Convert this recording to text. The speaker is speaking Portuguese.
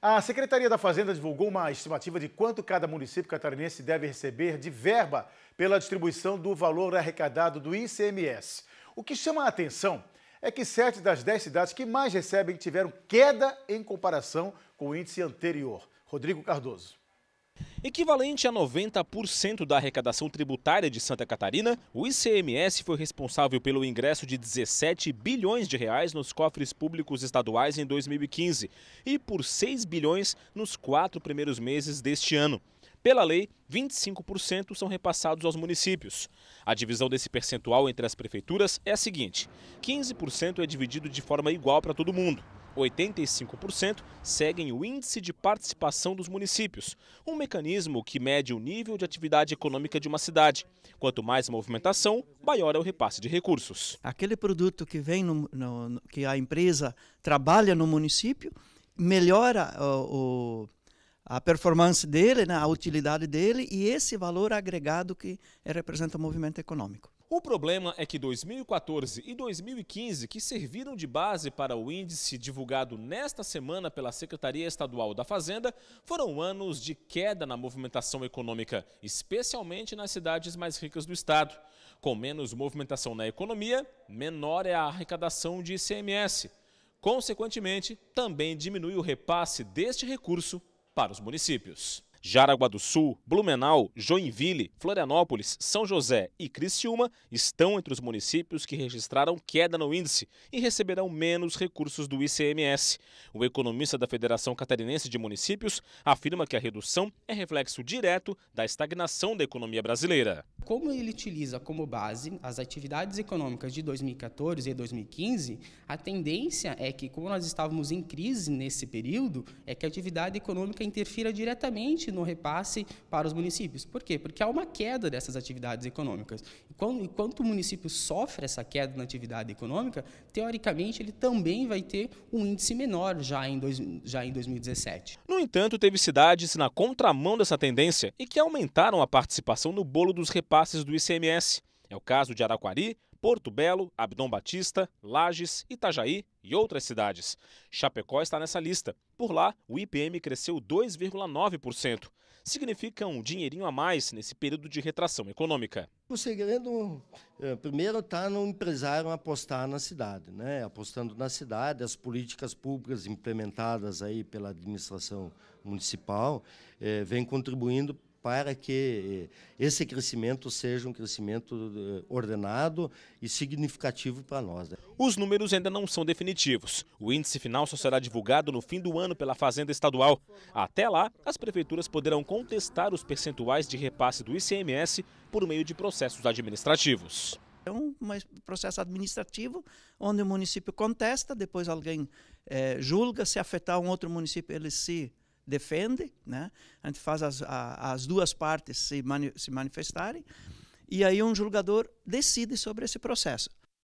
A Secretaria da Fazenda divulgou uma estimativa de quanto cada município catarinense deve receber de verba pela distribuição do valor arrecadado do ICMS. O que chama a atenção é que sete das dez cidades que mais recebem tiveram queda em comparação com o índice anterior. Rodrigo Cardoso. Equivalente a 90% da arrecadação tributária de Santa Catarina, o ICMS foi responsável pelo ingresso de 17 bilhões de reais nos cofres públicos estaduais em 2015 e por 6 bilhões nos quatro primeiros meses deste ano. Pela lei, 25% são repassados aos municípios. A divisão desse percentual entre as prefeituras é a seguinte: 15% é dividido de forma igual para todo mundo. 85% seguem o Índice de Participação dos Municípios, um mecanismo que mede o nível de atividade econômica de uma cidade. Quanto mais movimentação, maior é o repasse de recursos. Aquele produto que vem no, no, que a empresa trabalha no município melhora o, o a performance dele, né, a utilidade dele e esse valor agregado que representa o movimento econômico. O problema é que 2014 e 2015, que serviram de base para o índice divulgado nesta semana pela Secretaria Estadual da Fazenda, foram anos de queda na movimentação econômica, especialmente nas cidades mais ricas do estado. Com menos movimentação na economia, menor é a arrecadação de ICMS. Consequentemente, também diminui o repasse deste recurso para os municípios. Jaraguá do Sul, Blumenau, Joinville, Florianópolis, São José e Criciúma estão entre os municípios que registraram queda no índice e receberão menos recursos do ICMS. O economista da Federação Catarinense de Municípios afirma que a redução é reflexo direto da estagnação da economia brasileira. Como ele utiliza como base as atividades econômicas de 2014 e 2015, a tendência é que, como nós estávamos em crise nesse período, é que a atividade econômica interfira diretamente no repasse para os municípios. Por quê? Porque há uma queda dessas atividades econômicas. Enquanto o município sofre essa queda na atividade econômica, teoricamente ele também vai ter um índice menor já em, dois, já em 2017. No entanto, teve cidades na contramão dessa tendência e que aumentaram a participação no bolo dos repasses do ICMS. É o caso de Araquari, Porto Belo, Abdom Batista, Lages, Itajaí e outras cidades. Chapecó está nessa lista. Por lá, o IPM cresceu 2,9%. Significa um dinheirinho a mais nesse período de retração econômica. O segredo, eh, primeiro, está no empresário apostar na cidade, né? apostando na cidade, as políticas públicas implementadas aí pela administração municipal vêm eh, vem contribuindo para que eh, esse crescimento seja um crescimento eh, ordenado e significativo para nós. Né? Os números ainda não são definitivos. O índice final só será divulgado no fim do ano pela Fazenda Estadual. Até lá, as prefeituras poderão contestar os percentuais de repasse do ICMS por meio de processos administrativos. É um processo administrativo onde o município contesta, depois alguém é, julga, se afetar um outro município, ele se defende, né? a gente faz as, a, as duas partes se, mani se manifestarem, e aí um julgador decide sobre esse processo.